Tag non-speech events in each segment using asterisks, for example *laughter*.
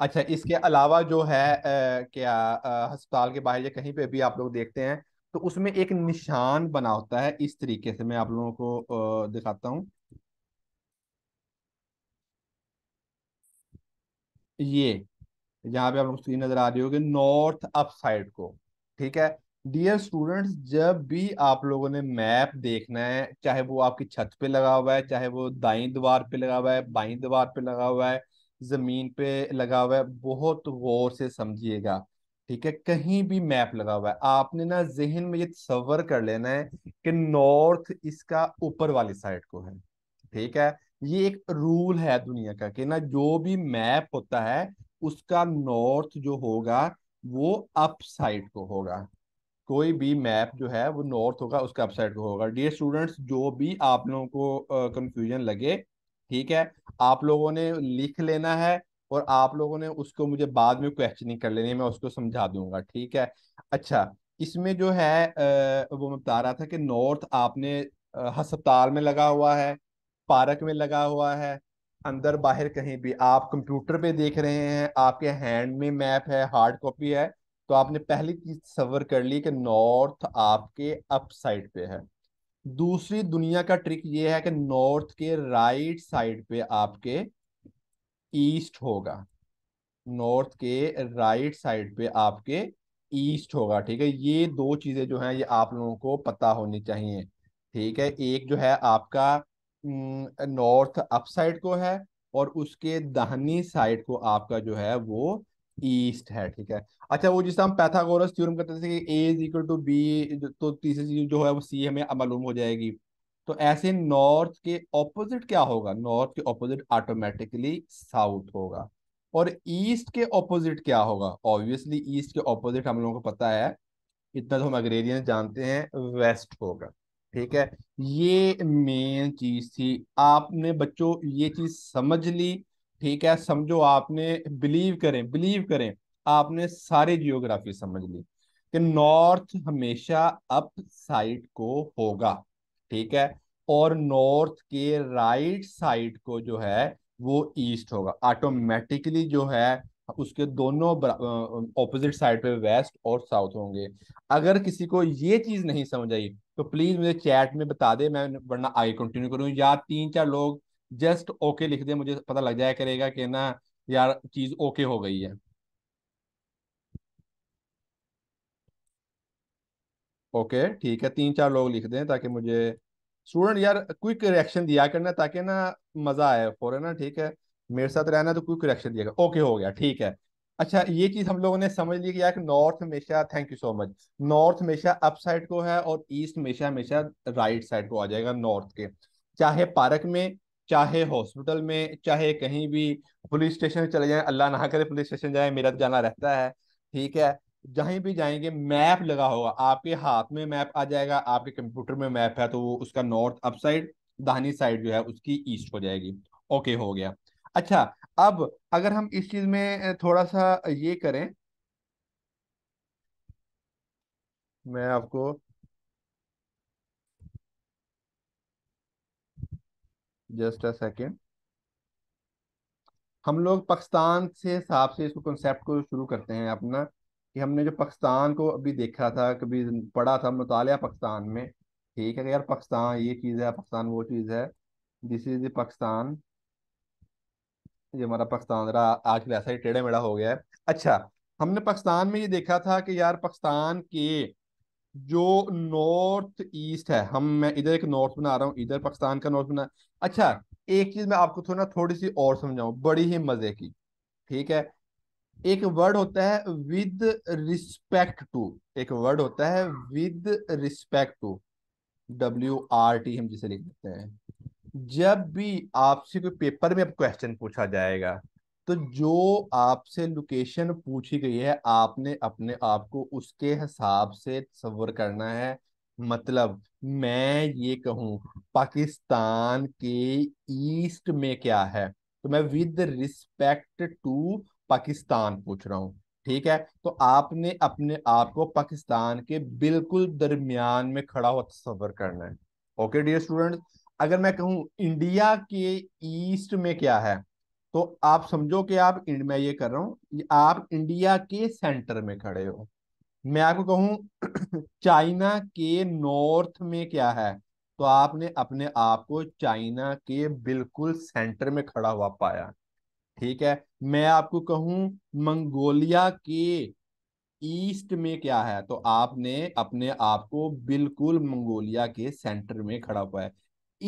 अच्छा इसके अलावा जो है आ, क्या अस्पताल के बाहर या कहीं पे भी आप लोग देखते हैं तो उसमें एक निशान बना होता है इस तरीके से मैं आप लोगों को आ, दिखाता हूं ये यहाँ पे आप लोग स्क्रीन नजर आ रही होगी नॉर्थ अप साइड को ठीक है डियर स्टूडेंट्स जब भी आप लोगों ने मैप देखना है चाहे वो आपकी छत पे लगा हुआ है चाहे वो दाई दीवार पे लगा हुआ है बाई दीवार पे लगा हुआ है जमीन पे लगा हुआ है बहुत गौर से समझिएगा ठीक है कहीं भी मैप लगा हुआ है आपने ना जहन में ये तस्वर कर लेना है कि नॉर्थ इसका ऊपर वाली साइड को है ठीक है ये एक रूल है दुनिया का कि ना जो भी मैप होता है उसका नॉर्थ जो होगा वो अप साइड को होगा कोई भी मैप जो है वो नॉर्थ होगा उसका अप साइड को होगा डियर स्टूडेंट्स जो भी आप लोगों को कंफ्यूजन लगे ठीक है आप लोगों ने लिख लेना है और आप लोगों ने उसको मुझे बाद में क्वेश्चनिंग कर लेनी है मैं उसको समझा दूंगा ठीक है अच्छा इसमें जो है वो मैं बता रहा था कि नॉर्थ आपने हस्पताल में लगा हुआ है पार्क में लगा हुआ है अंदर बाहर कहीं भी आप कंप्यूटर पे देख रहे हैं आपके हैंड में मैप है हार्ड कॉपी है तो आपने पहली चीज सवर कर ली कि नॉर्थ आपके अप साइड पे है दूसरी दुनिया का ट्रिक ये है कि नॉर्थ के राइट साइड पे आपके ईस्ट होगा नॉर्थ के राइट साइड पे आपके ईस्ट होगा ठीक है ये दो चीजें जो हैं ये आप लोगों को पता होनी चाहिए ठीक है एक जो है आपका नॉर्थ अप साइड को है और उसके दाहिनी साइड को आपका जो है वो ईस्ट है ठीक है अच्छा वो जिस हम पैथागोरस थ्योरम कहते थे कि A is equal to B तो तीसरी चीज जो है वो सी हमें मालूम हो जाएगी तो ऐसे नॉर्थ के ऑपोजिट क्या होगा नॉर्थ के ऑपोजिट ऑटोमेटिकली साउथ होगा और ईस्ट के ऑपोजिट क्या होगा ऑब्वियसली ईस्ट के ऑपोजिट हम लोगों को पता है इतना तो हम अग्रेरियन जानते हैं वेस्ट होगा ठीक है ये मेन चीज थी आपने बच्चों ये चीज समझ ली ठीक है समझो आपने बिलीव करें बिलीव करें आपने सारी जियोग्राफी समझ ली कि नॉर्थ हमेशा अप साइड को होगा ठीक है और नॉर्थ के राइट साइड को जो है वो ईस्ट होगा ऑटोमेटिकली जो है उसके दोनों ऑपोजिट साइड पे वेस्ट और साउथ होंगे अगर किसी को ये चीज नहीं समझ आई तो प्लीज मुझे चैट में बता दे मैं वरना आगे कंटिन्यू करूँ या तीन चार लोग जस्ट ओके लिख दे मुझे पता लग जाया करेगा कि ना यार चीज़ ओके हो गई है ओके okay, ठीक है तीन चार लोग लिख दें ताकि मुझे स्टूडेंट यार क्विक रिएक्शन दिया करना ताकि ना मज़ा आए है ना ठीक है मेरे साथ रहना तो क्विक रिएक्शन दिया ओके हो गया ठीक है अच्छा ये चीज़ हम लोगों ने समझ ली कि यार नॉर्थ हमेशा thank you so much north हमेशा अप साइड को है और ईस्ट हमेशा हमेशा राइट साइड को आ जाएगा नॉर्थ के चाहे पार्क में चाहे हॉस्पिटल में चाहे कहीं भी पुलिस स्टेशन चले जाए अल्लाह ना करे पुलिस स्टेशन जाए मेरा तो जाना रहता है ठीक है जहां भी जाएंगे मैप लगा होगा आपके हाथ में मैप आ जाएगा आपके कंप्यूटर में मैप है तो वो उसका नॉर्थ अप साइड दाहिनी साइड जो है उसकी ईस्ट हो जाएगी ओके हो गया अच्छा अब अगर हम इस चीज में थोड़ा सा ये करें मैं आपको जस्ट अ सेकेंड हम लोग पाकिस्तान से हिसाब से इसको कंसेप्ट को शुरू करते हैं अपना कि हमने जो पाकिस्तान को अभी देखा था कभी पढ़ा था मताल पाकिस्तान में ठीक है यार पाकिस्तान ये चीज़ है पाकिस्तान वो चीज़ है दिस इज़ पाकिस्तान ये हमारा पाकिस्तान जरा कल ऐसा ही टेढ़ा मेढ़ा हो गया है अच्छा हमने पाकिस्तान में ये देखा था कि यार पाकिस्तान के जो नॉर्थ ईस्ट है हम मैं इधर एक नॉर्थ बना रहा हूँ इधर पाकिस्तान का नॉर्थ बना अच्छा एक चीज मैं आपको थोड़ा थोड़ी सी और समझाऊं बड़ी ही मजे की ठीक है एक वर्ड होता है विद रिस्पेक्ट टू एक वर्ड होता है with respect to W R T हम जिसे लिख देते हैं जब भी आपसे कोई पेपर में क्वेश्चन पूछा जाएगा तो जो आपसे लोकेशन पूछी गई है आपने अपने आप को उसके हिसाब से तस्वर करना है मतलब मैं ये कहूँ पाकिस्तान के ईस्ट में क्या है तो मैं विद रिस्पेक्ट टू पाकिस्तान पूछ रहा हूँ ठीक है तो आपने अपने आप को पाकिस्तान के बिल्कुल दरमियान में खड़ा हुआ सफर करना है ओके डियर स्टूडेंट अगर मैं कहूँ इंडिया के ईस्ट में क्या है तो आप समझो कि आप मैं ये कर रहा हूँ आप इंडिया के सेंटर में खड़े हो मैं आपको कहूँ चाइना के नॉर्थ में क्या है तो आपने अपने आप को चाइना के बिल्कुल सेंटर में खड़ा हुआ पाया ठीक है मैं आपको कहूँ मंगोलिया के ईस्ट में क्या है तो आपने अपने आप को बिल्कुल मंगोलिया के सेंटर में खड़ा हुआ है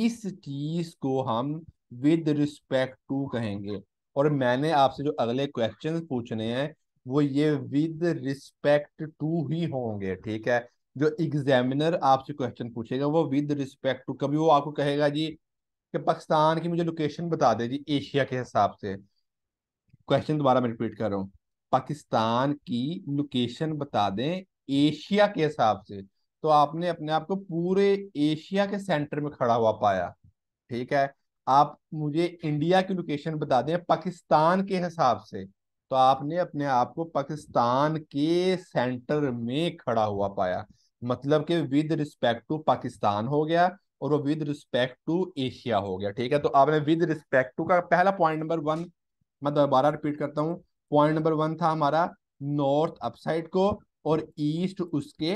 इस चीज को हम विद रिस्पेक्ट टू कहेंगे और मैंने आपसे जो अगले क्वेश्चन पूछने हैं वो ये विद रिस्पेक्ट टू ही होंगे ठीक है जो एग्जामिनर आपसे क्वेश्चन पूछेगा वो विद रिस्पेक्ट टू कभी वो आपको कहेगा जी कि पाकिस्तान की मुझे लोकेशन बता दे जी एशिया के हिसाब से क्वेश्चन दोबारा मैं रिपीट कर रहा हूँ पाकिस्तान की लोकेशन बता दें एशिया के हिसाब से तो आपने अपने आप को पूरे एशिया के सेंटर में खड़ा हुआ पाया ठीक है आप मुझे इंडिया की लोकेशन बता दें पाकिस्तान के हिसाब से तो आपने अपने आप को पाकिस्तान के सेंटर में खड़ा हुआ पाया मतलब कि विद रिस्पेक्ट टू पाकिस्तान हो गया और वो विद रिस्पेक्ट टू एशिया हो गया ठीक है तो आपने विद रिस्पेक्ट टू का पहला पॉइंट नंबर वन मैं दोबारा रिपीट करता हूँ पॉइंट नंबर वन था हमारा नॉर्थ अपसाइड को और ईस्ट उसके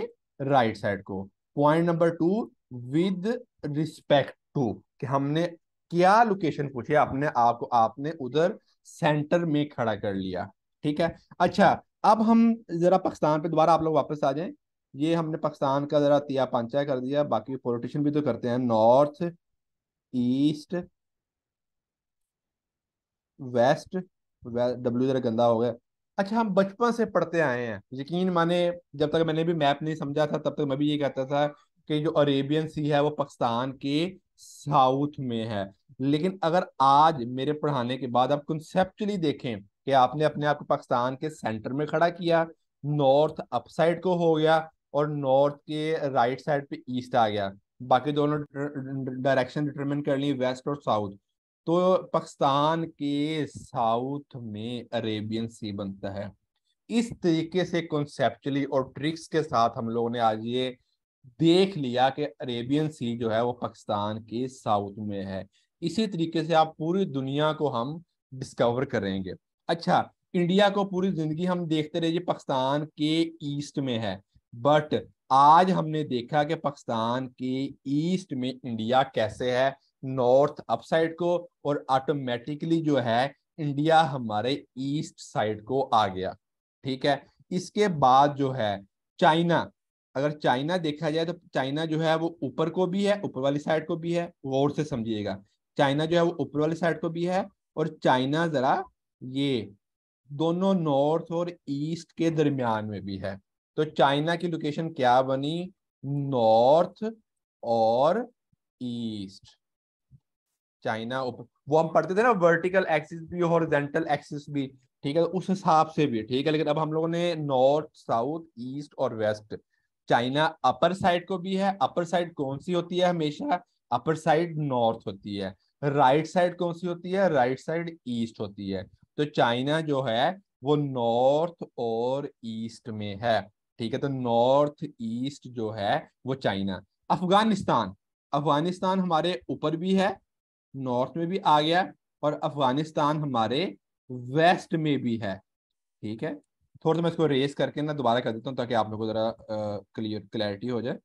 राइट साइड को point number two with respect to कि हमने क्या लोकेशन पूछी आपने आपको आपने उधर सेंटर में खड़ा कर लिया ठीक है अच्छा अब हम जरा पाकिस्तान पे दोबारा आप लोग वापस आ जाएं ये हमने पाकिस्तान का जरा तिया पंचा कर दिया बाकी पॉलिटिशियन भी तो करते हैं नॉर्थ ईस्ट वेस्ट डब्ल्यू जरा गंदा हो गया अच्छा हम बचपन से पढ़ते आए हैं यकीन माने जब तक मैंने भी मैप नहीं समझा था तब तक मैं भी ये कहता था कि जो अरेबियन सी है वो पाकिस्तान के साउथ में है लेकिन अगर आज मेरे पढ़ाने के बाद आप कंसेप्चुअली देखें कि आपने अपने आप को पाकिस्तान के सेंटर में खड़ा किया नॉर्थ अप साइड को हो गया और नॉर्थ के राइट साइड पे ईस्ट आ गया बाकी दोनों डायरेक्शन डिटरमिन कर ली वेस्ट और साउथ तो पाकिस्तान के साउथ में अरेबियन सी बनता है इस तरीके से कॉन्सेप्चुअली और ट्रिक्स के साथ हम लोगों ने आज ये देख लिया कि अरेबियन सी जो है वो पाकिस्तान के साउथ में है इसी तरीके से आप पूरी दुनिया को हम डिस्कवर करेंगे अच्छा इंडिया को पूरी जिंदगी हम देखते रहे पाकिस्तान के ईस्ट में है बट आज हमने देखा कि पाकिस्तान के ईस्ट में इंडिया कैसे है नॉर्थ अपसाइड को और ऑटोमेटिकली जो है इंडिया हमारे ईस्ट साइड को आ गया ठीक है इसके बाद जो है चाइना अगर चाइना देखा जाए तो चाइना जो है वो ऊपर को भी है ऊपर वाली साइड को भी है गौर से समझिएगा चाइना जो है वो ऊपर वाली साइड को भी है और चाइना जरा ये दोनों नॉर्थ और ईस्ट के दरमियान में भी है तो चाइना की लोकेशन क्या बनी नॉर्थ और ईस्ट चाइना ऊपर वो हम पढ़ते थे ना वर्टिकल एक्सिस भी हॉरिजेंटल एक्सिस भी ठीक है उस हिसाब से भी ठीक है लेकिन अब हम लोगों ने नॉर्थ साउथ ईस्ट और वेस्ट चाइना अपर साइड को भी है अपर साइड कौन सी होती है हमेशा अपर साइड नॉर्थ होती है राइट साइड कौन सी होती है राइट साइड ईस्ट होती है तो चाइना जो है वो नॉर्थ और ईस्ट में है ठीक है तो नॉर्थ ईस्ट जो है वो चाइना अफगानिस्तान अफगानिस्तान हमारे ऊपर भी है नॉर्थ में भी आ गया और अफगानिस्तान हमारे वेस्ट में भी है ठीक है थोड़ा सा मैं इसको रेस करके ना दोबारा कर देता हूँ ताकि आप लोगों को जरा क्लियर क्लैरिटी हो जाए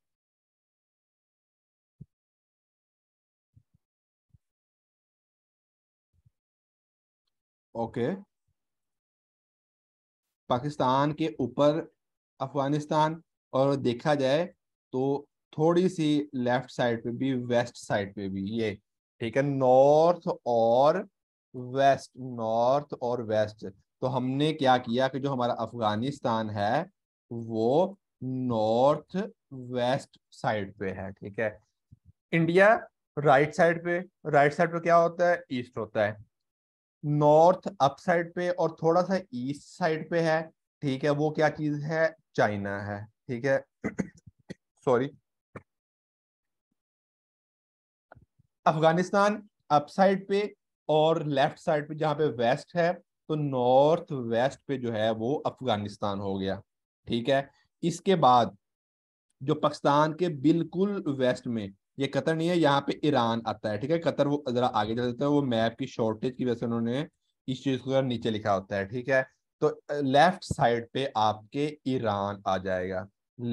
ओके पाकिस्तान के ऊपर अफगानिस्तान और देखा जाए तो थोड़ी सी लेफ्ट साइड पे भी वेस्ट साइड पे भी ये ठीक है नॉर्थ और वेस्ट नॉर्थ और वेस्ट तो हमने क्या किया कि जो हमारा अफगानिस्तान है वो नॉर्थ वेस्ट साइड पे है ठीक है इंडिया राइट साइड पे राइट साइड पे क्या होता है ईस्ट होता है नॉर्थ अप साइड पे और थोड़ा सा ईस्ट साइड पे है ठीक है वो क्या चीज है चाइना है ठीक है *coughs* सॉरी अफगानिस्तान अप साइड पे और लेफ्ट साइड पे जहां पे वेस्ट है तो नॉर्थ वेस्ट पे जो है वो अफगानिस्तान हो गया ठीक है इसके बाद जो पाकिस्तान के बिल्कुल वेस्ट में ये कतर नहीं है यहाँ पे ईरान आता है ठीक है कतर वो जरा आगे चल जाता है वो मैप की शॉर्टेज की वजह से उन्होंने इस चीज को नीचे लिखा होता है ठीक है तो लेफ्ट साइड पे आपके ईरान आ जाएगा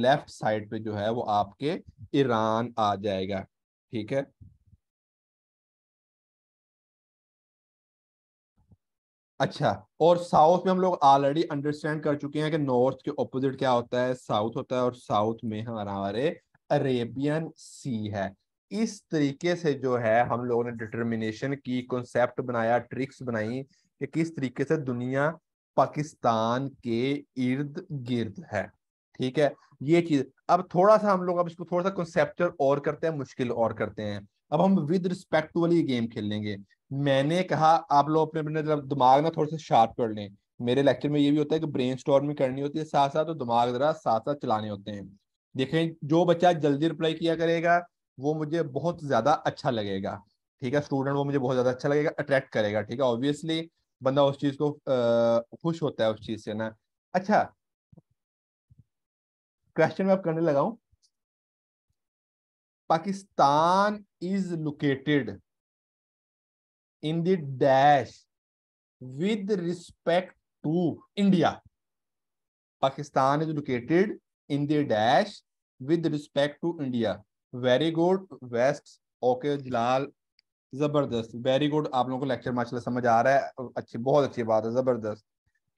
लेफ्ट साइड पे जो है वो आपके ईरान आ जाएगा ठीक है अच्छा और साउथ में हम लोग ऑलरेडी अंडरस्टैंड कर चुके हैं कि नॉर्थ के ऑपोजिट क्या होता है साउथ होता है और साउथ में हमारा हमारे अरेबियन सी है इस तरीके से जो है हम लोगों ने डिटर्मिनेशन की कॉन्सेप्ट बनाया ट्रिक्स बनाई कि किस तरीके से दुनिया पाकिस्तान के इर्द गिर्द है ठीक है ये चीज अब थोड़ा सा हम लोग अब इसको थोड़ा सा कॉन्सेप्चुअल और करते हैं मुश्किल और करते हैं अब हम विद रिस्पेक्ट वाली गेम खेल लेंगे मैंने कहा आप लोग अपने अपने दिमाग ना थोड़ा सा शार्प कर लें मेरे लेक्चर में ये भी होता है कि ब्रेन करनी होती है साथ साथ तो दिमाग जरा साथ साथ चलाने होते हैं देखें जो बच्चा जल्दी रिप्लाई किया करेगा वो मुझे बहुत ज्यादा अच्छा लगेगा ठीक है स्टूडेंट वो मुझे बहुत ज्यादा अच्छा लगेगा अट्रैक्ट करेगा ठीक है ऑब्वियसली बंदा उस चीज को खुश होता है उस चीज से ना अच्छा क्वेश्चन में आप करने लगा हूं Pakistan is located in the dash with respect to India Pakistan is located in the dash with respect to India. Very good, West, okay, Jalal, जबरदस्त वेरी गुड आप लोगों को लेक्चर माशाल्लाह समझ आ रहा है अच्छी बहुत अच्छी बात है जबरदस्त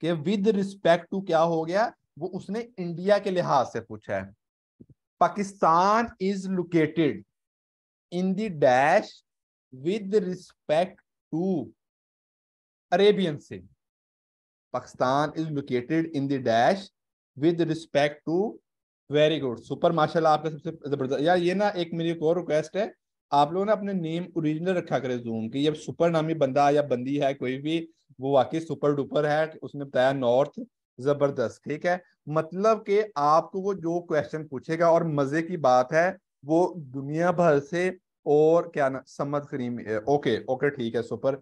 कि विद रिस्पेक्ट टू क्या हो गया वो उसने इंडिया के लिहाज से पूछा है Pakistan is located in the dash with respect to Arabian sea Pakistan is located in the dash with respect to very good super माशाल्लाह आपका सबसे जबरदस्त यार ये ना एक मेरी एक और रिक्वेस्ट है आप लोगों ने अपने नेम ओरिजिनल रखा करें जूम की जब सुपर नामी बंदा या बंदी है कोई भी वो वाकई सुपर डुपर है उसने बताया नॉर्थ जबरदस्त ठीक है मतलब कि आपको वो जो क्वेश्चन पूछेगा और मजे की बात है वो दुनिया भर से और क्या ना समद करीम ओके ओके ठीक है सुपर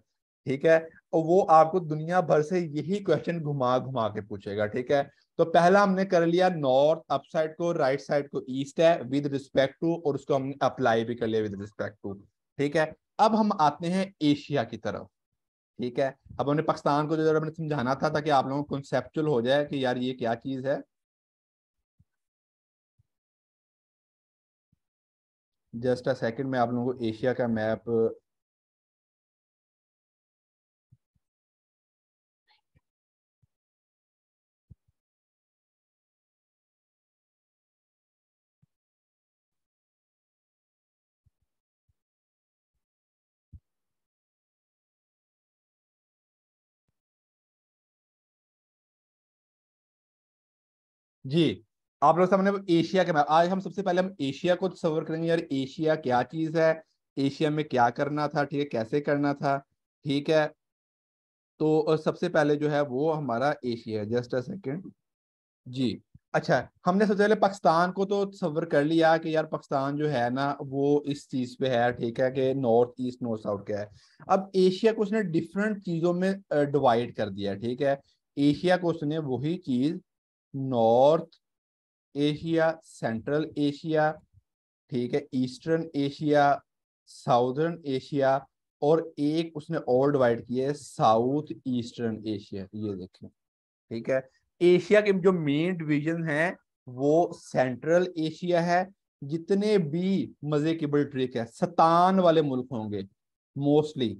ठीक है और वो आपको दुनिया भर से यही क्वेश्चन घुमा घुमा के पूछेगा ठीक है तो पहला हमने कर लिया नॉर्थ अप साइड को राइट right साइड को ईस्ट है विद रिस्पेक्ट टू और उसको हमने अप्लाई भी कर लिया विद रिस्पेक्ट टू ठीक है अब हम आते हैं एशिया की तरफ ठीक है अब हमने पाकिस्तान को जो हमने समझाना था ताकि आप लोगों को कंसेप्चुअल हो जाए कि यार ये क्या चीज है जस्ट अ सेकंड मैं आप लोगों को एशिया का मैप जी आप लोग सामने एशिया के मैप आज हम सबसे पहले हम एशिया को सवर करेंगे यार एशिया क्या चीज है एशिया में क्या करना था ठीक है कैसे करना था ठीक है तो सबसे पहले जो है वो हमारा एशिया है जस्ट अ सेकेंड जी अच्छा हमने सबसे पहले पाकिस्तान को तो सवर कर लिया कि यार पाकिस्तान जो है ना वो इस चीज़ पे है ठीक है कि नॉर्थ ईस्ट नॉर्थ साउथ क्या है अब एशिया को उसने डिफरेंट चीज़ों में डिवाइड कर दिया ठीक है एशिया को उसने वही चीज़ नॉर्थ एशिया सेंट्रल एशिया ठीक है ईस्टर्न एशिया साउदर्न एशिया और एक उसने और डिवाइड किया है साउथ ईस्टर्न एशिया ये देखें ठीक है एशिया के जो मेन डिवीजन है वो सेंट्रल एशिया है जितने भी मजे की बड़ी ट्रिक है सतान वाले मुल्क होंगे mostly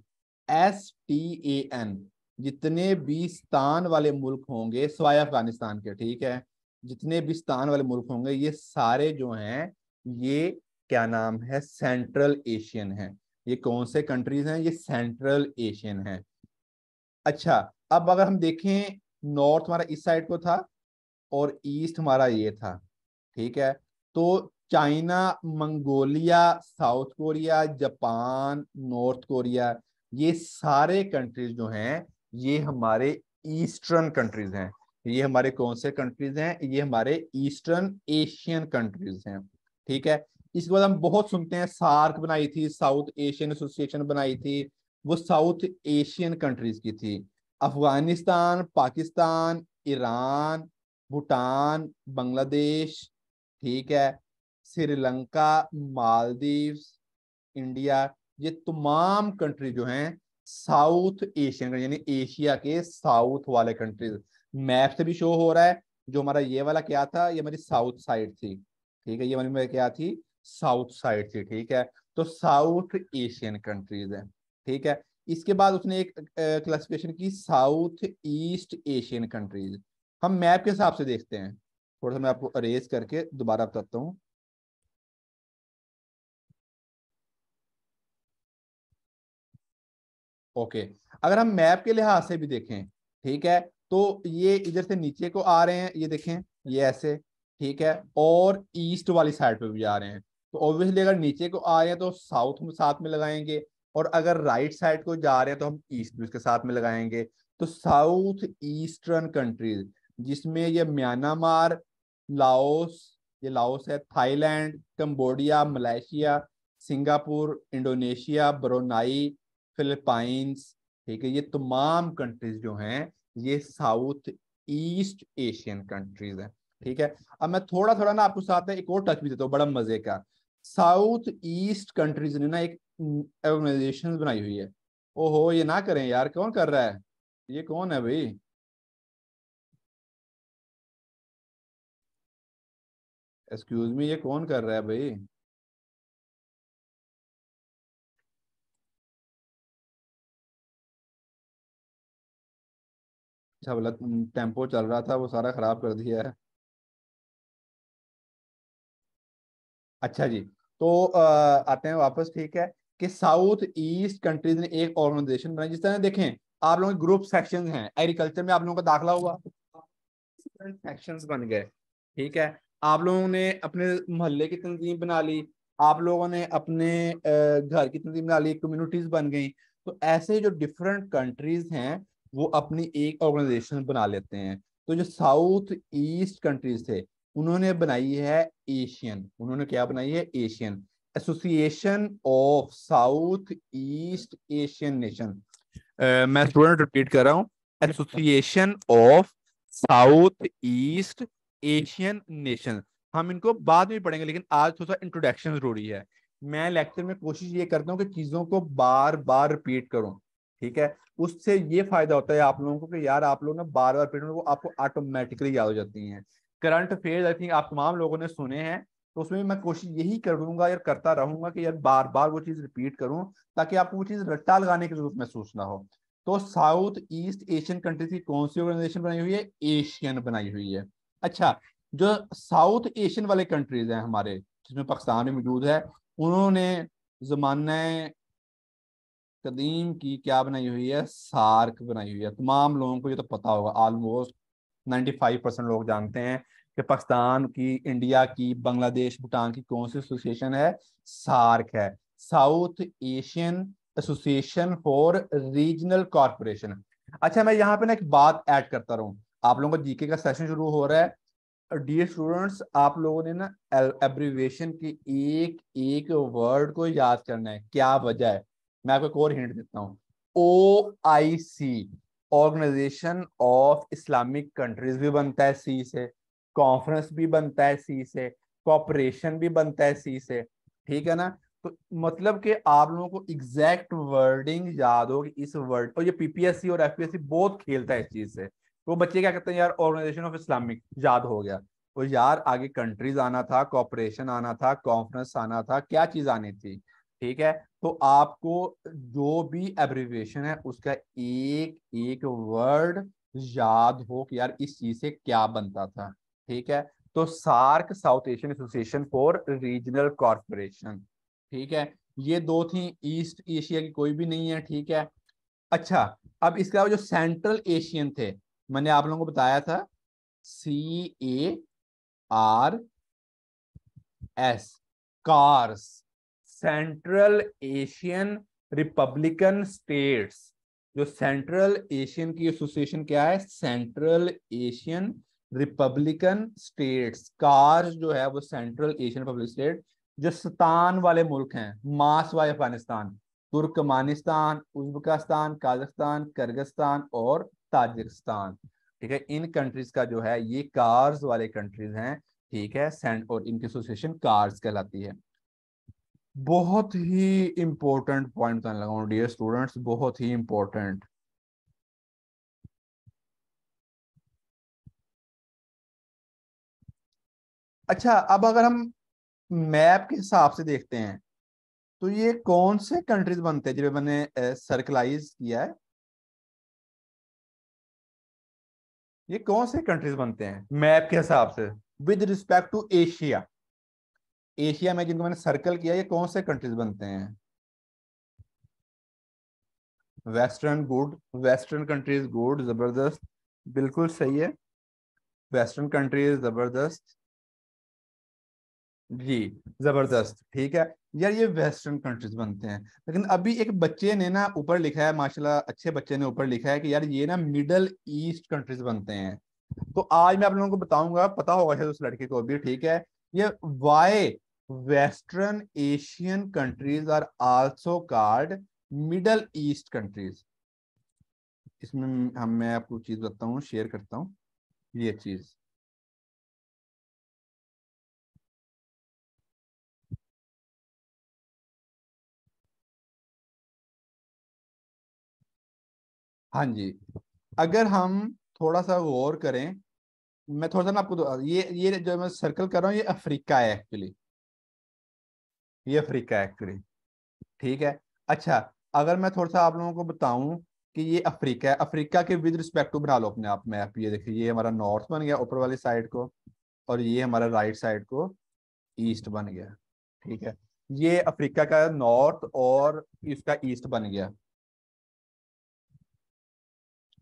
S T A N जितने भी स्थान वाले मुल्क होंगे सवाए अफगानिस्तान के ठीक है जितने भी स्थान वाले मुल्क होंगे ये सारे जो हैं ये क्या नाम है सेंट्रल एशियन है ये कौन से कंट्रीज हैं ये सेंट्रल एशियन है अच्छा अब अगर हम देखें नॉर्थ हमारा इस साइड को था और ईस्ट हमारा ये था ठीक है तो China Mongolia South Korea Japan North Korea ये सारे कंट्रीज जो हैं ये हमारे ईस्टर्न कंट्रीज हैं ये हमारे कौन से कंट्रीज हैं ये हमारे ईस्टर्न एशियन कंट्रीज हैं ठीक है इसके बाद हम बहुत सुनते हैं सार्क बनाई थी साउथ एशियन एसोसिएशन बनाई थी वो साउथ एशियन कंट्रीज की थी अफगानिस्तान पाकिस्तान ईरान भूटान बांग्लादेश ठीक है श्रीलंका मालदीव्स इंडिया ये तमाम कंट्री जो हैं साउथ एशियन यानी एशिया के साउथ वाले कंट्रीज मैप से भी शो हो रहा है जो हमारा ये वाला क्या था ये हमारी साउथ साइड थी ठीक है ये हमारी क्या थी साउथ साइड थी ठीक है तो साउथ एशियन कंट्रीज है ठीक है इसके बाद उसने एक क्लासिफिकेशन की साउथ ईस्ट एशियन कंट्रीज हम मैप के हिसाब से देखते हैं थोड़ा सा मैं आपको अरेज करके दोबारा बताता हूँ ओके अगर हम मैप के लिहाज से भी देखें ठीक है तो ये इधर से नीचे को आ रहे हैं ये देखें ये ऐसे ठीक है और ईस्ट वाली साइड पे भी आ रहे हैं तो ऑब्वियसली अगर नीचे को आ रहे हैं तो साउथ में साथ में लगाएंगे और अगर राइट साइड को जा रहे हैं तो हम ईस्ट भी उसके साथ में लगाएंगे तो साउथ ईस्टर्न कंट्रीज जिसमें ये म्यांमार लाओस ये लाओस है Thailand Cambodia Malaysia Singapore Indonesia Brunei Philippines ठीक है ये तमाम कंट्रीज जो हैं ये साउथ ईस्ट एशियन कंट्रीज हैं ठीक है अब मैं थोड़ा थोड़ा ना आपको साथ में एक और टच भी देता हूँ बड़ा मजे का साउथ ईस्ट कंट्रीज ने ना एक ऑर्गेनाइजेशन बनाई हुई है ओहो ये ना करें यार कौन कर रहा है ये कौन है भाई एक्सक्यूज मी ये कौन कर रहा है भाई अच्छा बोला टेम्पो चल रहा था वो सारा ख़राब कर दिया है अच्छा जी तो आ, आते हैं वापस ठीक है कि साउथ ईस्ट कंट्रीज ने एक ऑर्गेनाइजेशन बनाई जिस तरह देखें आप लोगों के ग्रुप सेक्शन हैं एग्रीकल्चर में आप लोगों का दाखला हुआ सेक्शंस बन गए ठीक है आप लोगों ने अपने मोहल्ले की तंजीम बना ली आप लोगों ने अपने घर की तंजीम बना ली कम्युनिटीज बन गई तो ऐसे जो डिफरेंट कंट्रीज हैं वो अपनी एक ऑर्गेनाइजेशन बना लेते हैं तो जो साउथ ईस्ट कंट्रीज थे उन्होंने बनाई है एशियन उन्होंने क्या बनाई है Asian association of south east Asian nation मैं स्टूडेंट रिपीट कर रहा हूँ association of south east Asian nation हम इनको बाद में पढ़ेंगे लेकिन आज थोड़ा सा इंट्रोडक्शन जरूरी है मैं लेक्चर में कोशिश ये करता हूँ कि चीज़ों को बार बार रिपीट करूँ ठीक है उससे ये फायदा होता है आप लोगों को कि यार आप लोग ना बार बार पीरियड वो आपको ऑटोमेटिकली याद हो जाती हैं करंट अफेयर आई थिंक आप तमाम लोगों ने सुने हैं तो उसमें मैं कोशिश यही करूंगा यार करता रहूंगा कि यार बार बार वो चीज़ रिपीट करूं ताकि आपको वो चीज़ रट्टा लगाने की जरूरत महसूस ना हो तो साउथ ईस्ट एशियन कंट्रीज की कौन सी ऑर्गेनाइजेशन बनाई हुई है एशियन बनाई हुई है अच्छा जो साउथ एशियन वाले कंट्रीज हैं हमारे जिसमें पाकिस्तान भी मौजूद है उन्होंने जमाना कदीम की क्या बनाई हुई है सार्क बनाई हुई है तमाम लोगों को ये तो पता होगा ऑलमोस्ट 95 परसेंट लोग जानते हैं कि पाकिस्तान की इंडिया की बांग्लादेश भूटान की कौन सी एसोसिएशन है सार्क है south Asian association for regional corporation अच्छा मैं यहाँ पे ना एक बात ऐड करता रहा आप लोगों का जीके का सेशन शुरू हो रहा है डियर स्टूडेंट्स आप लोगों ने ना एब्रीवेशन के एक एक वर्ड को याद करना है क्या वजह है मैं आपको एक और हिंट देता हूँ O I C organisation of Islamic countries भी बनता है सी से कॉन्फ्रेंस भी बनता है सी से कॉपरेशन भी बनता है सी से ठीक है ना तो मतलब कि आप लोगों को एग्जैक्ट वर्डिंग याद होगी इस वर्ड और ये पीपीएससी और एफपीएससी बहुत खेलता है इस चीज से तो वो बच्चे क्या कहते हैं यार ऑर्गेनाइजेशन ऑफ इस्लामिक याद हो गया और यार आगे कंट्रीज आना था कॉपरेशन आना था कॉन्फ्रेंस आना था क्या चीज आनी थी ठीक है तो आपको जो भी एब्रिविएशन है उसका एक एक वर्ड याद हो कि यार इस चीज से क्या बनता था ठीक है तो SAARC south Asian association for regional corporation ठीक है ये दो थी ईस्ट एशिया की कोई भी नहीं है ठीक है अच्छा अब इसके अलावा जो सेंट्रल एशियन थे मैंने आप लोगों को बताया था C A R S cars central Asian republican states जो सेंट्रल एशियन की एसोसिएशन क्या है central Asian republican states cars जो है वो सेंट्रल एशियन रिपब्लिक स्टेट जो सतान वाले मुल्क हैं मास वाले अफगानिस्तान तुर्कमानिस्तान उज्बकास्तान काजस्तान करगस्तान और ताजिकिस्तान ठीक है इन कंट्रीज का जो है ये कार्स वाले कंट्रीज हैं ठीक है सेंट और इनकी एसोसिएशन कार्स कहलाती है बहुत ही इंपॉर्टेंट पॉइंट बताने लगा डियर स्टूडेंट्स बहुत ही इंपॉर्टेंट अच्छा अब अगर हम मैप के हिसाब से देखते हैं तो ये कौन से कंट्रीज बनते हैं जिन्हें मैंने सर्कलाइज किया है ये कौन से कंट्रीज बनते हैं मैप के हिसाब से with respect to Asia Asia में जिनको मैंने सर्कल किया ये कौन से कंट्रीज बनते हैं western good western countries good जबरदस्त बिल्कुल सही है वेस्टर्न कंट्रीज जबरदस्त जी जबरदस्त ठीक है यार ये वेस्टर्न कंट्रीज बनते हैं लेकिन अभी एक बच्चे ने ना ऊपर लिखा है माशाल्लाह अच्छे बच्चे ने ऊपर लिखा है कि यार ये ना मिडल ईस्ट कंट्रीज बनते हैं तो आज मैं आप लोगों को बताऊंगा पता होगा शायद उस लड़के को भी ठीक है ये why western Asian countries are also called middle east countries इसमें हम मैं आपको चीज बताता हूँ शेयर करता हूँ ये चीज हाँ जी अगर हम थोड़ा सा गौर करें मैं थोड़ा सा ना आपको ये ये जो मैं सर्कल कर रहा हूँ ये अफ्रीका है एक्चुअली ये अफ्रीका एक्चुअली ठीक है अच्छा अगर मैं थोड़ा सा आप लोगों को बताऊं कि ये अफ्रीका है अफ्रीका के विद रिस्पेक्ट टू बना लो अपने आप में आप ये देखिए ये हमारा नॉर्थ बन गया ऊपर वाली साइड को और ये हमारा राइट साइड को ईस्ट बन गया ठीक है ये अफ्रीका का नॉर्थ और इसका ईस्ट बन गया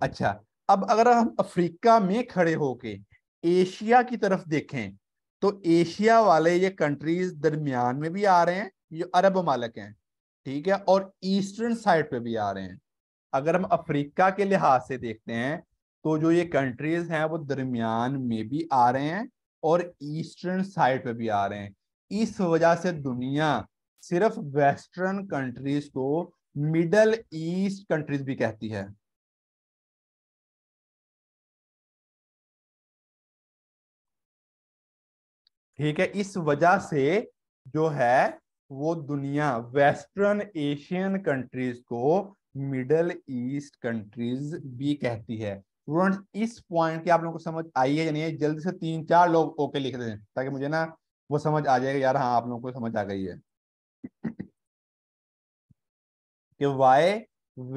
अच्छा अब अगर हम अफ्रीका में खड़े होके एशिया की तरफ देखें तो एशिया वाले ये कंट्रीज दरमियान में भी आ रहे हैं ये अरब मालिक हैं ठीक है और ईस्टर्न साइड पे भी आ रहे हैं अगर हम अफ्रीका के लिहाज से देखते हैं तो जो ये कंट्रीज हैं वो दरमियान में भी आ रहे हैं और ईस्टर्न साइड पे भी आ रहे हैं इस वजह से दुनिया सिर्फ वेस्टर्न कंट्रीज को मिडल ईस्ट कंट्रीज भी कहती है ठीक है इस वजह से जो है वो दुनिया वेस्टर्न एशियन कंट्रीज को मिडल ईस्ट कंट्रीज भी कहती है स्टूडेंट इस पॉइंट की आप लोगों को समझ आई है यानी जल्दी से तीन चार लोग ओके लिख दें ताकि मुझे ना वो समझ आ जाएगा यार हाँ आप लोगों को समझ आ गई है कि why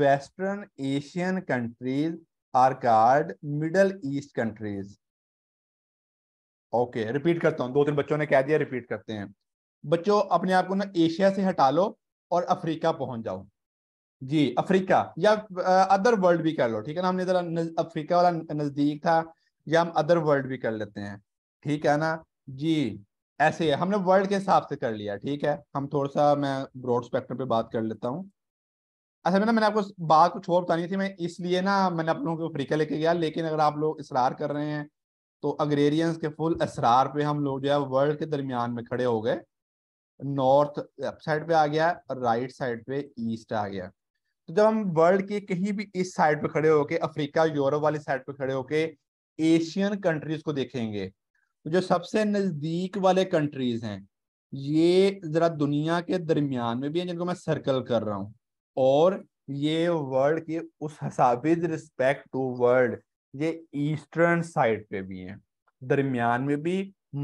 western Asian countries are called middle east countries okay repeat करता हूँ दो तीन बच्चों ने कह दिया रिपीट करते हैं बच्चों अपने आप को ना एशिया से हटा लो और अफ्रीका पहुंच जाओ जी अफ्रीका या अदर वर्ल्ड भी कर लो ठीक है ना हमने जरा अफ्रीका वाला नजदीक था या हम अदर वर्ल्ड भी कर लेते हैं ठीक है ना जी ऐसे है हमने वर्ल्ड के हिसाब से कर लिया ठीक है हम थोड़ा सा मैं ब्रॉड स्पेक्ट्रम पे बात कर लेता हूँ अच्छा मैं ना मैंने आपको बात कुछ और बतानी थी मैं इसलिए ना मैंने आप लोगों को अफ्रीका लेके गया लेकिन अगर आप लोग इसरार कर रहे हैं तो अग्रेरियंस के फुल असरार पे हम लोग जो है वर्ल्ड के दरमियान में खड़े हो गए नॉर्थ लेफ्ट साइड पे आ गया और राइट साइड पे ईस्ट आ गया तो जब हम वर्ल्ड के कहीं भी इस साइड पे खड़े होके अफ्रीका यूरोप वाली साइड पे खड़े होके एशियन कंट्रीज को देखेंगे तो जो सबसे नजदीक वाले कंट्रीज हैं ये जरा दुनिया के दरमियान में भी हैं जिनको मैं सर्कल कर रहा हूँ और ये वर्ल्ड के उस हिसाब रिस्पेक्ट टू वर्ल्ड ये ईस्टर्न साइड पे भी हैं दरमियान में भी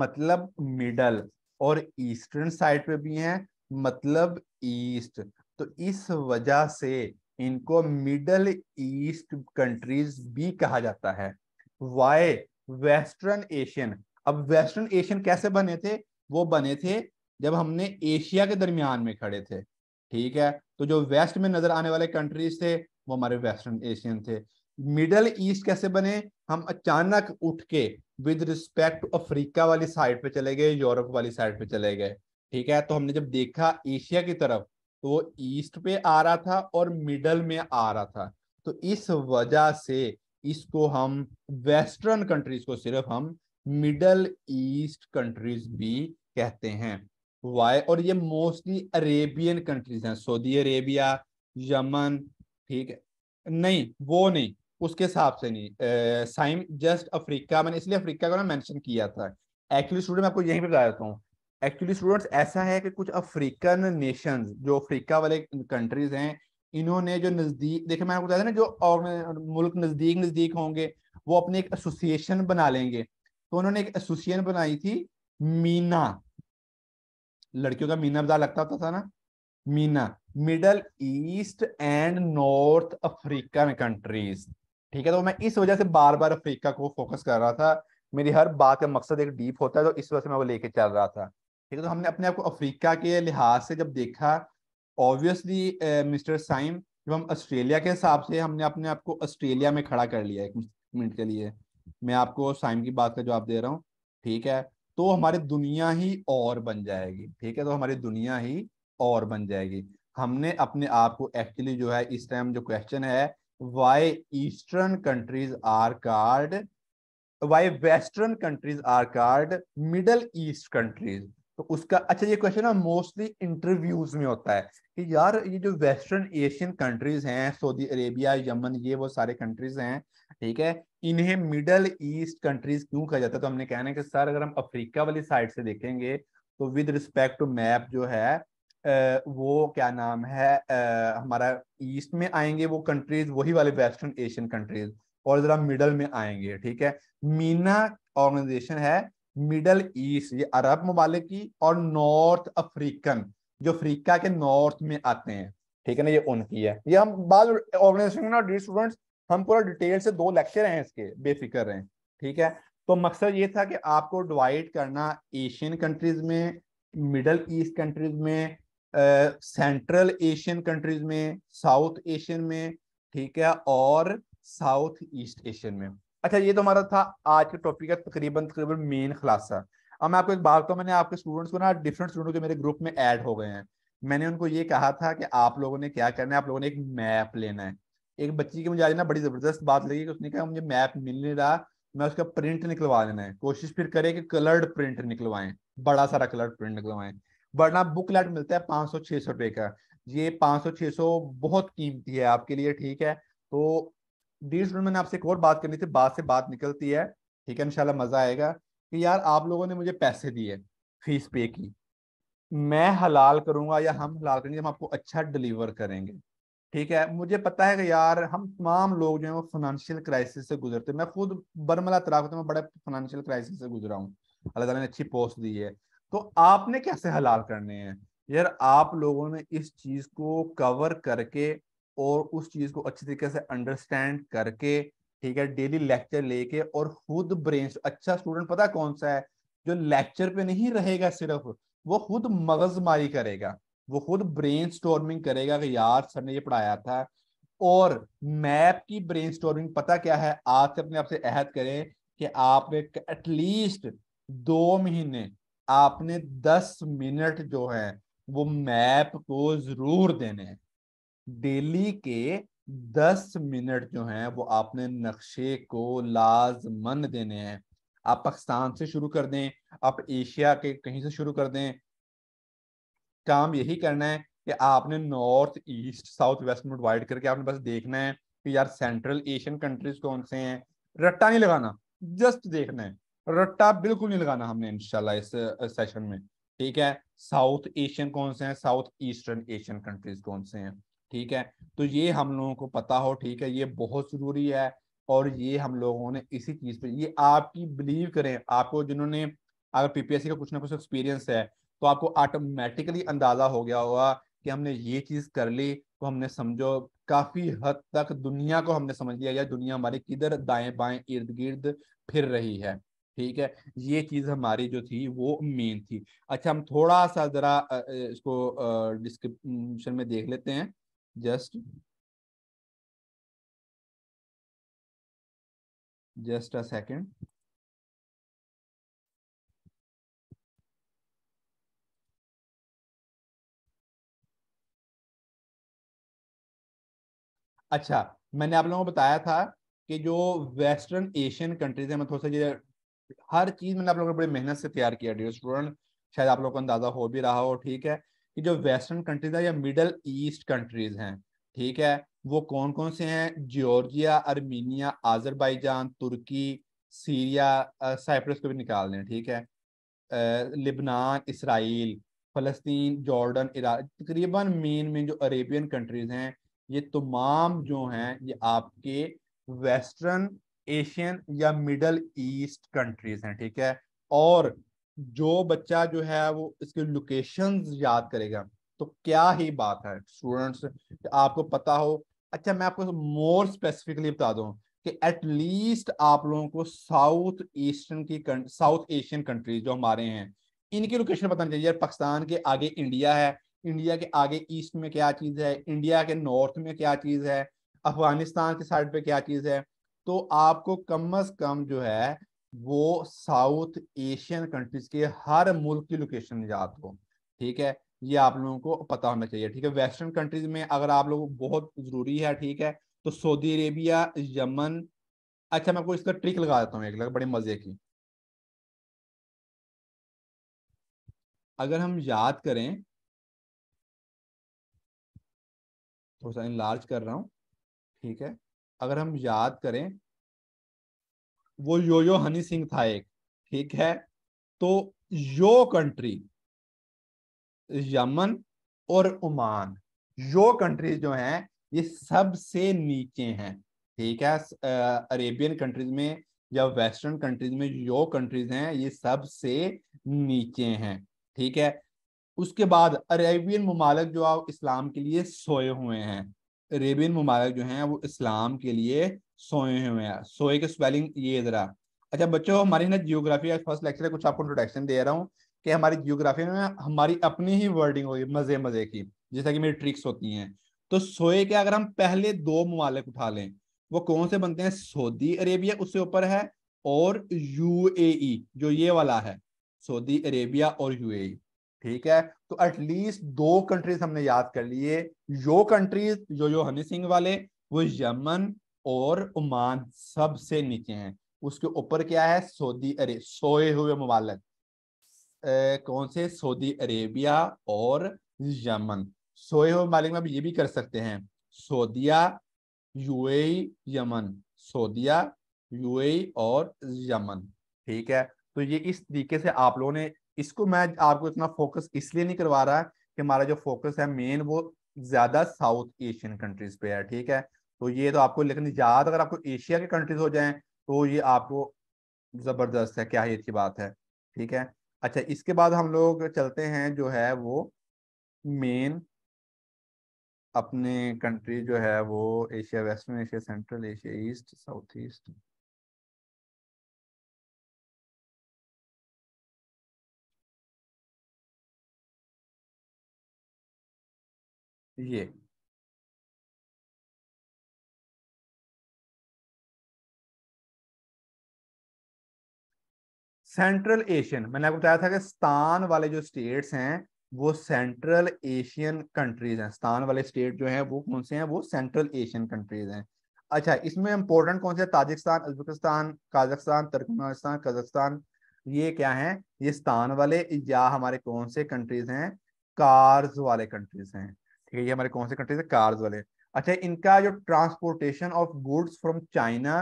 मतलब मिडल और ईस्टर्न साइड पे भी हैं मतलब ईस्ट तो इस वजह से इनको मिडल ईस्ट कंट्रीज भी कहा जाता है वाई वेस्टर्न एशियन अब वेस्टर्न एशियन कैसे बने थे वो बने थे जब हमने एशिया के दरमियान में खड़े थे ठीक है तो जो वेस्ट में नजर आने वाले कंट्रीज थे वो हमारे वेस्टर्न एशियन थे मिडल ईस्ट कैसे बने हम अचानक उठ के विद रिस्पेक्ट अफ्रीका वाली साइड पे चले गए यूरोप वाली साइड पे चले गए ठीक है तो हमने जब देखा एशिया की तरफ तो वो ईस्ट पे आ रहा था और मिडल में आ रहा था तो इस वजह से इसको हम वेस्टर्न कंट्रीज को सिर्फ हम मिडल ईस्ट कंट्रीज भी कहते हैं वाई और ये मोस्टली अरेबियन कंट्रीज हैं सऊदी अरेबिया यमन ठीक है नहीं वो नहीं उसके हिसाब से नहीं साइम जस्ट अफ्रीका मैंने इसलिए अफ्रीका को ना मेंशन किया था एक्चुअली स्टूडेंट मैं आपको यहीं पे बता देता हूँ एक्चुअली स्टूडेंट्स ऐसा है कि कुछ अफ्रीकन नेशन जो अफ्रीका वाले कंट्रीज हैं इन्होंने जो नज़दीक देखिए मैंने बताया था ना जो और मुल्क नज़दीक नज़दीक होंगे वो अपने एक एसोसिएशन बना लेंगे तो उन्होंने एक एसोसिएशन बनाई थी मीना लड़कियों का मीना बजा लगता होता था ना MENA middle east and north African countries ठीक है तो मैं इस वजह से बार बार अफ्रीका को फोकस कर रहा था मेरी हर बात का मकसद एक डीप होता है तो इस वजह से मैं वो लेके चल रहा था ठीक है तो हमने अपने आप को अफ्रीका के लिहाज से जब देखा ऑब्वियसली मिस्टर साइम जब हम ऑस्ट्रेलिया के हिसाब से हमने अपने आप को ऑस्ट्रेलिया में खड़ा कर लिया एक मिनट के लिए मैं आपको साइम की बात का जवाब दे रहा हूँ ठीक है तो हमारी दुनिया ही और बन जाएगी ठीक है तो हमारी दुनिया ही और बन जाएगी हमने अपने आप को एक्चुअली जो है इस टाइम जो क्वेश्चन है why eastern countries are called why western countries are called middle east countries तो उसका अच्छा ये क्वेश्चन ना मोस्टली इंटरव्यूज में होता है कि यार ये जो वेस्टर्न एशियन कंट्रीज हैं सऊदी अरेबिया यमन ये वो सारे कंट्रीज हैं ठीक है इन्हें मिडल ईस्ट कंट्रीज क्यों कहा जाता है तो हमने कहना है कि सर अगर हम अफ्रीका वाली साइड से देखेंगे तो विद रिस्पेक्ट टू मैप जो है वो क्या नाम है हमारा ईस्ट में आएंगे वो कंट्रीज वही वाले वेस्टर्न एशियन कंट्रीज और जरा मिडल में आएंगे ठीक है मीना ऑर्गेनाइजेशन है मिडल ईस्ट ये अरब ममालिक की और नॉर्थ अफ्रीकन जो अफ्रीका के नॉर्थ में आते हैं ठीक है ना ये उनकी है ये हम बाद ऑर्गेनाइजेशन और स्टूडेंट्स हम पूरा डिटेल से दो लेक्चर हैं इसके बेफिक्र हैं ठीक है तो मकसद ये था कि आपको डिवाइड करना एशियन कंट्रीज में मिडल ईस्ट कंट्रीज में सेंट्रल एशियन कंट्रीज में साउथ एशियन में ठीक है और साउथ ईस्ट एशियन में अच्छा ये तो हमारा था आज के टॉपिक का तकरीबन तकरीबन मेन खुलासा अब मैं आपको एक बात तो मैंने आपके स्टूडेंट्स को ना डिफरेंट स्टूडेंट जो मेरे ग्रुप में ऐड हो गए हैं मैंने उनको ये कहा था कि आप लोगों ने क्या करना है आप लोगों ने एक मैप लेना है एक बच्ची की मुझे आज ना बड़ी जबरदस्त बात लगी कि उसने कहा मुझे मैप मिल नहीं रहा मैं उसका प्रिंट निकलवा लेना है कोशिश फिर करें कि कलर्ड प्रिंट निकलवाएं बड़ा सारा कलर्ड प्रिंट निकलवाएं वरना बुक लेट मिलता है पाँच सौ छः सौ रुपये का ये पाँच सौ छः सौ बहुत कीमती है आपके लिए ठीक है तो डी स्टूडेंट मैंने आपसे एक और बात करनी थी बात से बात निकलती है ठीक है इनशाला मज़ा आएगा कि यार आप लोगों ने मुझे पैसे दिए फीस पे की मैं हलाल करूंगा या हम हलाल करेंगे हम आपको अच्छा डिलीवर करेंगे ठीक है मुझे पता है कि यार हम तमाम लोग जो हैं वो फाइनेंशियल क्राइसिस से गुजरते हैं मैं खुद बरमला तरा में बड़े फाइनेंशियल क्राइसिस से गुजरा हूँ अल्लाह ताला ने अच्छी पोस्ट दी है तो आपने कैसे हलाल करने हैं यार आप लोगों ने इस चीज को कवर करके और उस चीज को अच्छी तरीके से अंडरस्टैंड करके ठीक है डेली लेक्चर लेके और खुद ब्रेन अच्छा स्टूडेंट पता कौन सा है जो लेक्चर पे नहीं रहेगा सिर्फ वो खुद मगजमारी करेगा वो खुद ब्रेन करेगा कि यार सर ने ये पढ़ाया था और मैप की ब्रेन पता क्या है आज से अपने आप से अहद करें कि आप एटलीस्ट दो महीने आपने दस मिनट जो है वो मैप को जरूर देने हैं डेली के दस मिनट जो हैं वो आपने नक्शे को लाजमन देने हैं आप पाकिस्तान से शुरू कर दें आप एशिया के कहीं से शुरू कर दें काम यही करना है कि आपने नॉर्थ ईस्ट साउथ वेस्ट में डिवाइड करके आपने बस देखना है कि यार सेंट्रल एशियन कंट्रीज कौन से हैं रट्टा नहीं लगाना जस्ट देखना है रट्टा बिल्कुल नहीं लगाना हमने इंशाल्लाह इस सेशन में ठीक है साउथ एशियन कौन से हैं साउथ ईस्टर्न एशियन कंट्रीज कौन से हैं ठीक है तो ये हम लोगों को पता हो ठीक है ये बहुत जरूरी है और ये हम लोगों ने इसी चीज पे ये आपकी बिलीव करें आपको जिन्होंने अगर पीपीएससी का कुछ ना कुछ एक्सपीरियंस है तो आपको ऑटोमेटिकली अंदाजा हो गया होगा कि हमने ये चीज कर ली तो हमने समझो काफी हद तक दुनिया को हमने समझ लिया या दुनिया हमारे किधर दाएं बाएं इर्द गिर्द फिर रही है ठीक है ये चीज़ हमारी जो थी वो मेन थी अच्छा हम थोड़ा सा ज़रा इसको डिस्क्रिप्शन में देख लेते हैं जस्ट जस्ट अ सेकेंड अच्छा मैंने आप लोगों को बताया था कि जो वेस्टर्न एशियन कंट्रीज है मैं थोड़ा सा ये हर चीज मैंने आप लोगों ने बड़ी मेहनत से तैयार किया डियर स्टूडेंट शायद आप लोगों को अंदाजा हो भी रहा हो ठीक है कि जो वेस्टर्न कंट्रीज है या मिडल ईस्ट कंट्रीज हैं ठीक है वो कौन कौन से हैं जॉर्जिया अर्मीनिया आजरबाईजान तुर्की सीरिया साइप्रस को भी निकाल दें ठीक है Lebanon Israel Palestine Jordan Iraq तकरीबन मेन मेन जो अरेबियन कंट्रीज़ हैं ये तमाम जो हैं ये आपके वेस्टर्न एशियन या मिडल ईस्ट कंट्रीज हैं ठीक है और जो बच्चा जो है वो इसके लोकेशन याद करेगा तो क्या ही बात है स्टूडेंट्स आपको पता हो अच्छा मैं आपको मोर स्पेसिफिकली बता दूं कि एटलीस्ट आप लोगों को साउथ ईस्टर्न की साउथ एशियन कंट्रीज जो हमारे हैं इनकी लोकेशन पता नहीं चाहिए पाकिस्तान के आगे इंडिया है इंडिया के आगे ईस्ट में क्या चीज़ है इंडिया के नॉर्थ में क्या चीज़ है अफगानिस्तान के साइड पे क्या चीज़ है तो आपको कम अज कम जो है वो साउथ एशियन कंट्रीज के हर मुल्क की लोकेशन याद हो ठीक है ये आप लोगों को पता होना चाहिए ठीक है वेस्टर्न कंट्रीज में अगर आप लोग बहुत जरूरी है ठीक है तो सऊदी अरेबिया यमन अच्छा मैं आपको इसका ट्रिक लगा देता हूँ एक लग बड़े मजे की अगर हम याद करें थोड़ा सा इन लार्ज कर रहा हूं ठीक है अगर हम याद करें वो यो यो हनी सिंह था एक ठीक है तो यो कंट्री यमन और ओमान यो कंट्रीज जो हैं ये सबसे नीचे हैं ठीक है अरेबियन कंट्रीज में या वेस्टर्न कंट्रीज में यो कंट्रीज हैं ये सबसे नीचे हैं ठीक है उसके बाद अरेबियन ममालक जो आप इस्लाम के लिए सोए हुए हैं रेबिन मुबारक जो हैं वो इस्लाम के लिए सोए हुए हैं सोए के स्पेलिंग ये ज़रा अच्छा बच्चों हमारी ना जियोग्राफी का फर्स्ट लेक्चर है कुछ आपको इंट्रोडक्शन दे रहा हूँ कि हमारी जियोग्राफी में हमारी अपनी ही वर्डिंग होगी मज़े मज़े की जैसा कि मेरी ट्रिक्स होती हैं तो सोए के अगर हम पहले दो ममालिक उठा लें वो कौन से बनते हैं सऊदी अरेबिया उससे ऊपर है और यूएई जो ये वाला है सऊदी अरेबिया और यूएई ठीक है तो एटलीस्ट दो कंट्रीज हमने याद कर लिए यो कंट्रीज जो यो हनी सिंह वाले वो यमन और उमान सबसे नीचे हैं उसके ऊपर क्या है सऊदी अरे सोए हुए ममालक कौन से सऊदी अरेबिया और यमन सोए हुए ममालिक में आप ये भी कर सकते हैं सऊदिया यूएई यमन सऊदिया यूएई और यमन ठीक है तो ये इस तरीके से आप लोगों ने इसको मैं आपको इतना फोकस इसलिए नहीं करवा रहा कि हमारा जो फोकस है मेन वो ज्यादा साउथ एशियन कंट्रीज पे है ठीक है तो ये तो आपको लेकिन याद अगर आपको एशिया के कंट्रीज हो जाए तो ये आपको जबरदस्त है क्या ही अच्छी बात है ठीक है अच्छा इसके बाद हम लोग चलते हैं जो है वो मेन अपने कंट्री जो है वो Asia western Asia central Asia east south east ये सेंट्रल एशियन मैंने आपको बताया था कि स्तान वाले जो स्टेट्स हैं वो सेंट्रल एशियन कंट्रीज हैं स्थान वाले स्टेट जो हैं वो कौन से हैं वो सेंट्रल एशियन कंट्रीज हैं अच्छा इसमें इंपॉर्टेंट कौन से Tajikistan Uzbekistan Kazakhstan Turkmenistan Kazakhstan ये क्या हैं ये स्तान वाले या हमारे कौन से कंट्रीज हैं कार्स वाले कंट्रीज हैं ठीक है ये हमारे कौन से कंट्रीज है कार्स वाले अच्छा इनका जो transportation of goods from China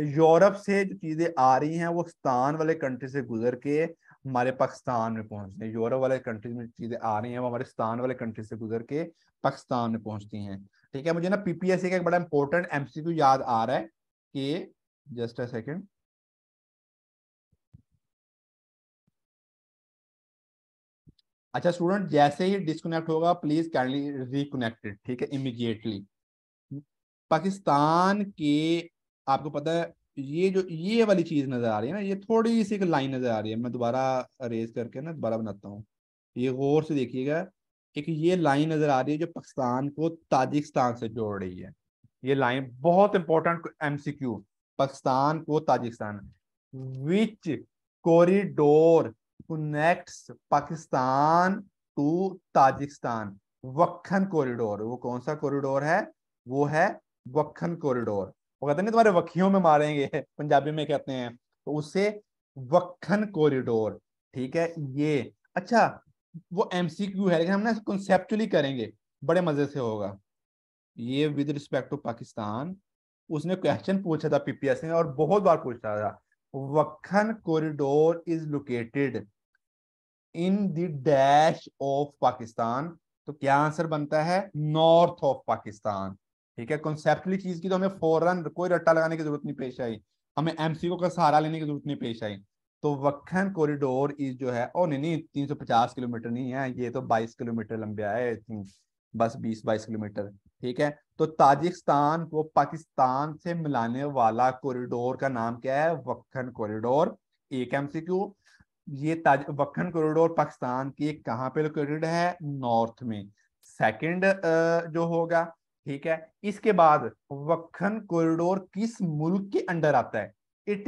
Europe से जो चीजें आ रही हैं वो स्तान वाले कंट्री से गुजर के हमारे पाकिस्तान में पहुंचती हैं यूरोप वाले कंट्रीज में चीजें आ रही हैं वो हमारे स्तान वाले कंट्री से गुजर के पाकिस्तान में पहुंचती हैं ठीक है मुझे ना पीपीएससी का एक बड़ा इंपॉर्टेंट एमसीक्यू याद आ रहा है कि जस्ट अ सेकंड अच्छा स्टूडेंट जैसे ही डिस्कनेक्ट होगा प्लीज काइंडली रिकनेक्टेड ठीक है इमिजिएटली पाकिस्तान के आपको पता है ये जो ये वाली चीज नजर आ रही है ना ये थोड़ी सी एक लाइन नजर आ रही है मैं दोबारा रेज करके ना दोबारा बनाता हूँ ये गौर से देखिएगा एक ये लाइन नजर आ रही है जो पाकिस्तान को ताजिकिस्तान से जोड़ रही है ये लाइन बहुत इंपॉर्टेंट एम पाकिस्तान को Tajikistan which corridor connects Pakistan to Tajikistan. Wakhan corridor वो कौन सा कॉरिडोर है वो है वक्खन कॉरिडोर वो कहते हैं तुम्हारे वक्खियों में मारेंगे पंजाबी में कहते हैं तो उसे वक्खन कॉरिडोर ठीक है ये अच्छा वो एमसीक्यू है लेकिन हम ना कंसेप्चुअली करेंगे बड़े मजे से होगा ये विद रिस्पेक्ट टू पाकिस्तान उसने क्वेश्चन पूछा था पीपीएस ने और बहुत बार पूछा था Wakhan corridor is located in the dash of Pakistan तो क्या आंसर बनता है नॉर्थ ऑफ पाकिस्तान ठीक है कॉन्सेप्टली चीज की तो हमें फौरन कोई रट्टा लगाने की जरूरत नहीं पेश आई हमें एमसी का सहारा लेने की जरूरत नहीं पेश आई तो वक्खन कॉरिडोर इज जो है ओ नहीं नहीं 350 किलोमीटर नहीं है ये तो 22 किलोमीटर लंबा है बस 20 22 किलोमीटर ठीक है तो ताजिकिस्तान को पाकिस्तान से मिलाने वाला कॉरिडोर का नाम क्या है वक्खन कॉरिडोर एक एमसीक्यू ये वक्खन कॉरिडोर पाकिस्तान की कहाँ पे लोकेटेड है नॉर्थ में सेकंड जो होगा ठीक है इसके बाद वक्खन कॉरिडोर किस मुल्क के अंडर आता है इट